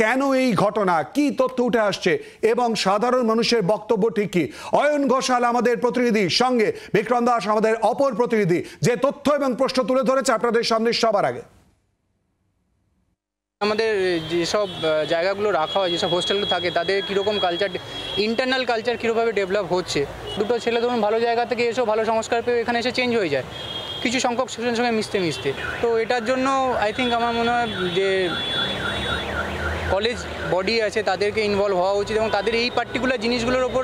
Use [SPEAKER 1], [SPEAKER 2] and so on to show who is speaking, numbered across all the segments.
[SPEAKER 1] কেন এই ঘটনা কি তথ্য উঠে আসছে এবং সাধারণ মানুষের বক্তব্য ঠিক কি অয়ন ঘোষাল আমাদের প্রতিনিধি সঙ্গে বিক্রম দাস আমাদের অপর প্রতিনিধি যে তথ্য এবং প্রশ্ন তুলে ধরেছে আপনাদের সামনে সবার আগে
[SPEAKER 2] আমাদের যেসব জায়গাগুলো রাখা হয় যেসব হোস্টেলগুলো থাকে তাদের কীরকম কালচার ইন্টারনাল কালচার কীরকমভাবে ডেভেলপ হচ্ছে দুটো ছেলে ধরুন ভালো জায়গা থেকে এসেও ভালো সংস্কার পেয়ে এখানে এসে চেঞ্জ হয়ে যায় কিছু সংখ্যক সঙ্গে মিশতে মিশতে তো এটার জন্য আই থিঙ্ক আমার মনে হয় যে কলেজ বডি আছে তাদেরকে ইনভলভ হওয়া উচিত এবং তাদের এই পার্টিকুলার জিনিসগুলোর ওপর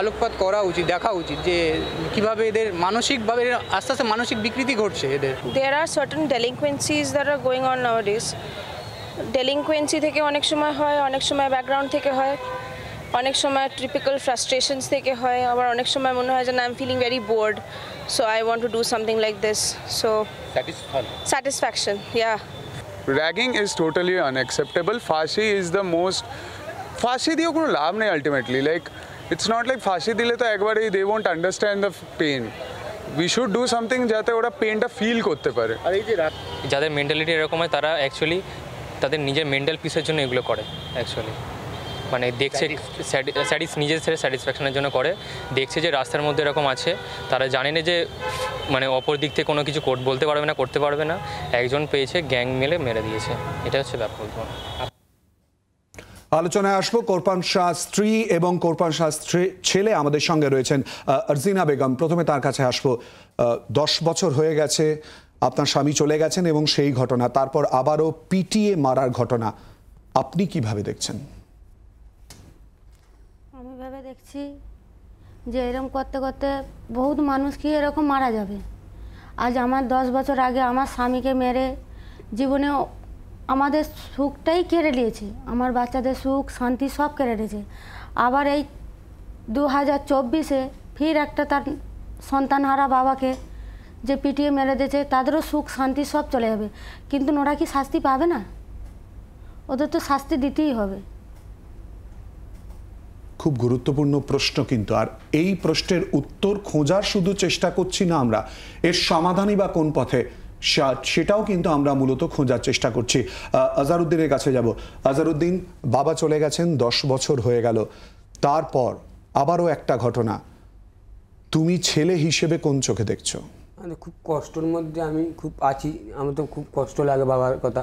[SPEAKER 2] আলোকপাত করা উচিত দেখা উচিত যে কিভাবে এদের মানসিকভাবে আস্তে আস্তে মানসিক বিকৃতি ঘটছে এদের there are certain delinquencies there are going on our this delinquency থেকে অনেক সময় হয় অনেক সময় ব্যাকগ্রাউন্ড থেকে হয় অনেক সময় ট্রিপিক্যাল ফ্রাস্ট্রেশনস থেকে হয় আবার অনেক সময় মনে হয় যে I am feeling very bored so I want to do something like this so satisfaction yeah
[SPEAKER 1] ragging is totally unacceptable ফাঁসি ইজ দ্য মোস্ট ফাঁসি দিয়েও কোনো লাভ নেই ultimately like it's not like ফাঁসি দিলে তো একবারেই they won't understand the pain we should do something যাতে ওরা পেনটা ফিল
[SPEAKER 2] করতে পারে আর এই যে যাদের মেন্টালিটি এরকম হয় তারা অ্যাকচুয়ালি তাদের নিজের মেন্টাল পিসের জন্য এগুলো করে অ্যাকচুয়ালি মানে দেখছে স্যাটিস নিজের স্যাটিসফ্যাকশনের জন্য করে দেখছে যে রাস্তার মধ্যে এরকম আছে তারা জানে না যে মানে অপর দিক থেকে কোনো কিছু কোর্ট বলতে পারবে না করতে পারবে না একজন পেয়েছে গ্যাং মেলে মেরে দিয়েছে এটা হচ্ছে ব্যাপক
[SPEAKER 1] আলোচনায় আসবো কোরপান শাহ স্ত্রী এবং কোরপান শাহ ছেলে আমাদের সঙ্গে রয়েছেন আরজিনা বেগম প্রথমে তার কাছে আসবো দশ বছর হয়ে গেছে আপনার স্বামী চলে গেছেন এবং সেই ঘটনা তারপর আবারও পিটিয়ে মারার ঘটনা আপনি কিভাবে দেখছেন
[SPEAKER 2] আমি ভাবে দেখছি যে এরকম করতে করতে বহুত মানুষ কি এরকম মারা যাবে আজ আমার দশ বছর আগে আমার স্বামীকে মেরে জীবনে আমাদের সুখটাই কেড়ে নিয়েছে আমার বাচ্চাদের সুখ শান্তি সব কেড়ে নিয়েছে আবার এই দু হাজার চব্বিশে ফির একটা তার সন্তানহারা বাবাকে যে পিটিয়ে মেরে দিয়েছে তাদেরও সুখ শান্তি সব চলে যাবে কিন্তু ওরা কি শাস্তি পাবে না ওদের তো শাস্তি দিতেই হবে
[SPEAKER 1] খুব গুরুত্বপূর্ণ প্রশ্ন কিন্তু আর এই প্রশ্নের উত্তর খোঁজার শুধু চেষ্টা করছি না আমরা এর সমাধানই বা কোন পথে সেটাও কিন্তু আমরা মূলত খোঁজার চেষ্টা করছি আজারউদ্দিনের কাছে যাব আজারউদ্দিন বাবা চলে গেছেন দশ বছর হয়ে গেল তারপর আবারও একটা ঘটনা তুমি ছেলে হিসেবে কোন চোখে দেখছো
[SPEAKER 2] মানে খুব কষ্টর মধ্যে আমি খুব আছি আমার তো খুব কষ্ট লাগে বাবার কথা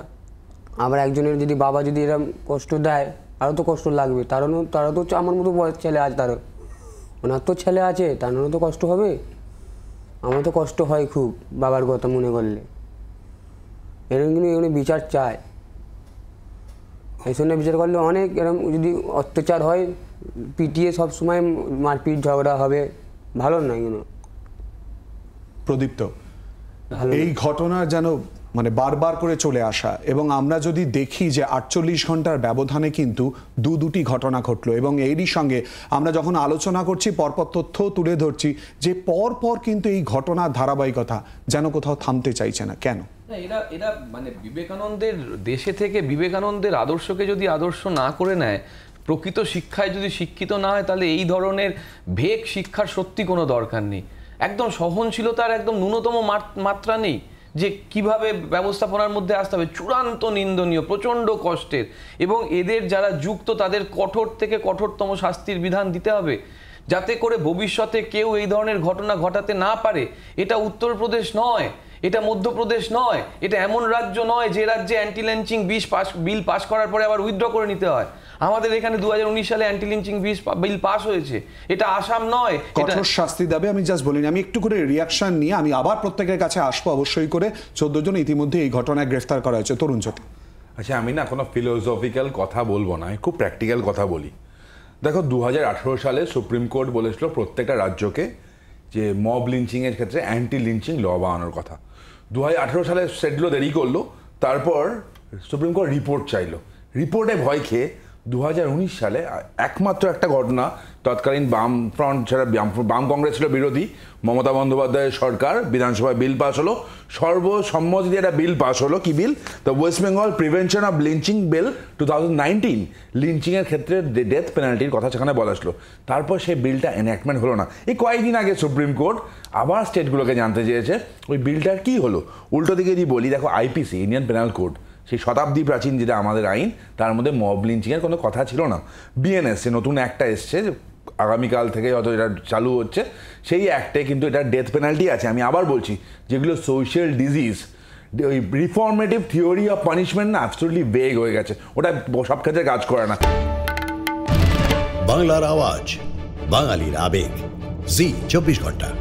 [SPEAKER 2] আমার একজনের যদি বাবা যদি এরকম কষ্ট দেয় আরও তো কষ্ট লাগবে তারও তারা তো আমার মতো বয়স ছেলে আছে তারও ওনার তো ছেলে আছে তারও তো কষ্ট হবে আমার তো কষ্ট হয় খুব বাবার কথা মনে করলে এরকম কিন্তু এগুলো বিচার চায় এই বিচার করলে অনেক এরকম যদি অত্যাচার হয় পিটিয়ে সব সময় মারপিট ঝগড়া হবে ভালো না কিন্তু প্রদীপ্ত এই
[SPEAKER 1] ঘটনা যেন মানে বারবার করে চলে আসা এবং আমরা যদি দেখি যে আটচল্লিশ ঘন্টার ব্যবধানে কিন্তু দু দুটি ঘটনা ঘটলো এবং এরই সঙ্গে আমরা যখন আলোচনা করছি পরপর তথ্য তুলে ধরছি যে পরপর কিন্তু এই ঘটনার ধারাবাহিকতা যেন কোথাও থামতে চাইছে না কেন
[SPEAKER 2] এরা এরা মানে বিবেকানন্দের দেশে থেকে বিবেকানন্দের আদর্শকে যদি আদর্শ না করে নেয় প্রকৃত শিক্ষায় যদি শিক্ষিত না হয় তাহলে এই ধরনের ভেক শিক্ষার সত্যি কোনো দরকার নেই একদম সহনশীলতার একদম ন্যূনতম মাত্রা নেই যে কিভাবে ব্যবস্থাপনার মধ্যে আসতে হবে চূড়ান্ত নিন্দনীয় প্রচণ্ড কষ্টের এবং এদের যারা যুক্ত তাদের কঠোর থেকে কঠোরতম শাস্তির বিধান দিতে হবে যাতে করে ভবিষ্যতে কেউ এই ধরনের ঘটনা ঘটাতে না পারে এটা উত্তরপ্রদেশ নয় এটা মধ্যপ্রদেশ নয় এটা এমন রাজ্য নয় যে রাজ্যে অ্যান্টি ল্যাঞ্চিং বিষ পাস বিল পাশ করার পরে আবার উইথড্র করে নিতে হয় আমাদের এখানে দু সালে অ্যান্টি লিঞ্চিং বিল পাশ হয়েছে এটা আসাম নয় কঠোর
[SPEAKER 1] শাস্তি দেবে আমি জাস্ট বলিনি আমি একটু করে রিয়াকশন নিয়ে আমি আবার প্রত্যেকের কাছে আসবো অবশ্যই করে চোদ্দ জন ইতিমধ্যে এই ঘটনায় গ্রেফতার করা হয়েছে তরুণ জ্যোতি
[SPEAKER 3] আচ্ছা আমি না কোনো ফিলোসফিক্যাল কথা বলবো না আমি খুব প্র্যাকটিক্যাল কথা বলি দেখো দু সালে সুপ্রিম কোর্ট বলেছিল প্রত্যেকটা রাজ্যকে যে মব লিঞ্চিংয়ের ক্ষেত্রে অ্যান্টি লিঞ্চিং ল বানানোর কথা দু সালে সেটগুলো দেরি করলো তারপর সুপ্রিম কোর্ট রিপোর্ট চাইলো রিপোর্টে ভয় খেয়ে দু সালে একমাত্র একটা ঘটনা তৎকালীন বাম ফ্রন্ট ছাড়া বাম কংগ্রেস ছিল বিরোধী মমতা বন্দ্যোপাধ্যায়ের সরকার বিধানসভায় বিল পাশ হলো সর্বসম্মতি একটা বিল পাশ হলো কি bill the West Bengal prevention of lynching bill two thousand nineteen লিঞ্চিংয়ের ক্ষেত্রে ডেথ পেনাল্টির কথা সেখানে বলা ছিল তারপর সেই বিলটা এনাক্টমেন্ট হলো না এই কয়েকদিন আগে সুপ্রিম কোর্ট আবার স্টেটগুলোকে জানতে চেয়েছে ওই বিলটার কি হলো উল্টো দিকে যদি বলি দেখো আইপিসি ইন্ডিয়ান পেনাল কোড সেই শতাব্দী প্রাচীন যেটা আমাদের আইন তার মধ্যে মব লিঞ্চিংয়ের কোনো কথা ছিল না বিএনএসসি নতুন একটা এসছে আগামীকাল থেকে হয়তো এটা চালু হচ্ছে সেই অ্যাক্টে কিন্তু এটা ডেথ পেনাল্টি আছে আমি আবার বলছি যেগুলো সোশ্যাল ডিজিজ ওই রিফর্মেটিভ থিওরি অফ পানিশমেন্ট না অ্যাবসোলুটলি বেগ হয়ে গেছে ওটা সব ক্ষেত্রে কাজ করে না বাংলার আওয়াজ বাঙালির আবেগ জি চব্বিশ ঘন্টা